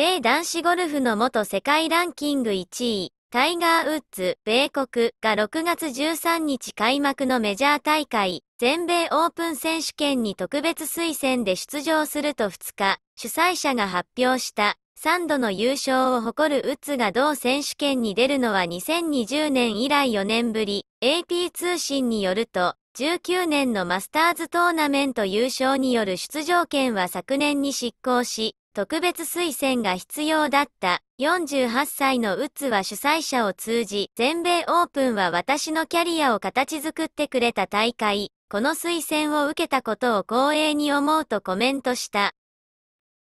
米男子ゴルフの元世界ランキング1位、タイガー・ウッズ、米国が6月13日開幕のメジャー大会、全米オープン選手権に特別推薦で出場すると2日、主催者が発表した、3度の優勝を誇るウッズが同選手権に出るのは2020年以来4年ぶり、AP 通信によると、19年のマスターズトーナメント優勝による出場権は昨年に失効し、特別推薦が必要だった48歳のウッズは主催者を通じ、全米オープンは私のキャリアを形作ってくれた大会、この推薦を受けたことを光栄に思うとコメントした。